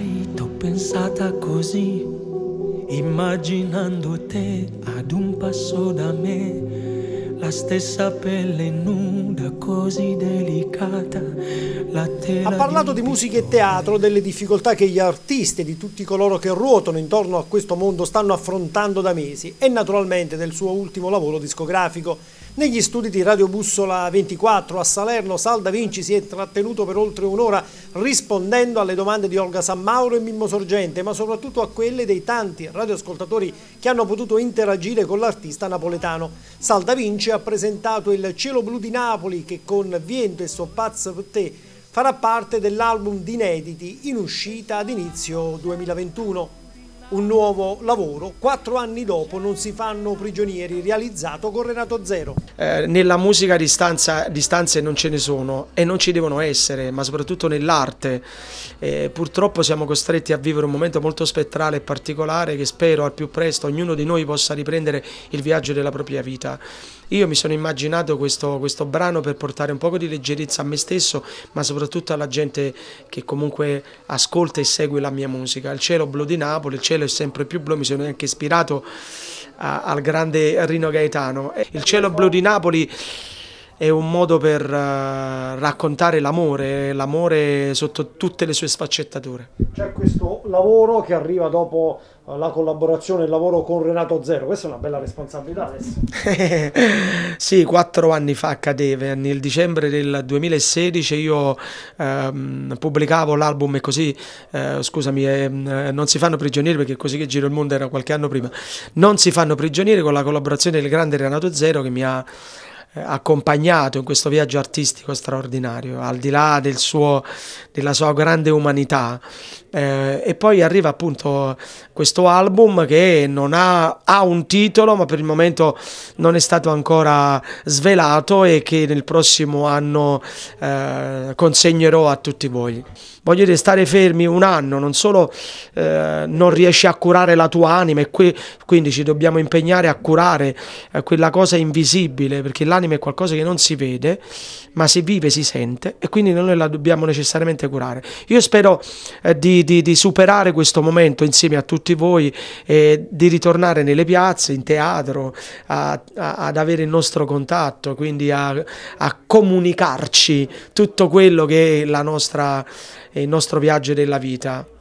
mai t'ho pensata così, immaginando te ad un passo da me, la stessa pelle nuda così delicata. ha parlato di musica e teatro, delle difficoltà che gli artisti e di tutti coloro che ruotano intorno a questo mondo stanno affrontando da mesi e naturalmente del suo ultimo lavoro discografico negli studi di Radio Bussola 24 a Salerno, Sal Da Vinci si è trattenuto per oltre un'ora rispondendo alle domande di Olga San Mauro e Mimmo Sorgente, ma soprattutto a quelle dei tanti radioascoltatori che hanno potuto interagire con l'artista napoletano. Sal Da Vinci ha presentato il Cielo Blu di Napoli che con Viento e Soppazzo per te farà parte dell'album di inediti in uscita ad inizio 2021. Un nuovo lavoro, quattro anni dopo non si fanno prigionieri, realizzato con Renato Zero. Eh, nella musica distanza, distanze non ce ne sono e non ci devono essere, ma soprattutto nell'arte. Eh, purtroppo siamo costretti a vivere un momento molto spettrale e particolare che spero al più presto ognuno di noi possa riprendere il viaggio della propria vita. Io mi sono immaginato questo, questo brano per portare un po' di leggerezza a me stesso, ma soprattutto alla gente che comunque ascolta e segue la mia musica. Il cielo blu di Napoli, il cielo cielo è sempre più blu, mi sono anche ispirato a, al grande Rino Gaetano. Il cielo blu di Napoli è un modo per eh, raccontare l'amore, eh, l'amore sotto tutte le sue sfaccettature. C'è questo lavoro che arriva dopo eh, la collaborazione, il lavoro con Renato Zero, questa è una bella responsabilità adesso. sì, quattro anni fa accadeva, nel dicembre del 2016 io uh, pubblicavo l'album e così, scusami, mm, eh, non si fanno prigionieri perché così che giro il mondo era qualche anno prima, non si fanno prigionieri con la collaborazione del grande Renato Zero che mi ha eh, accompagnato in questo viaggio artistico straordinario, al di là del suo, della sua grande umanità eh, e poi arriva appunto questo album che non ha, ha, un titolo ma per il momento non è stato ancora svelato e che nel prossimo anno eh, consegnerò a tutti voi. Voglio dire, stare fermi un anno, non solo eh, non riesci a curare la tua anima e qui, quindi ci dobbiamo impegnare a curare eh, quella cosa invisibile perché l'anima è qualcosa che non si vede ma si vive, si sente e quindi noi la dobbiamo necessariamente curare. Io spero eh, di di, di, superare questo momento insieme a tutti voi e di ritornare nelle piazze, in teatro, a, a, ad avere il nostro contatto, quindi a, a comunicarci tutto quello che è nostra, il nostro viaggio della vita.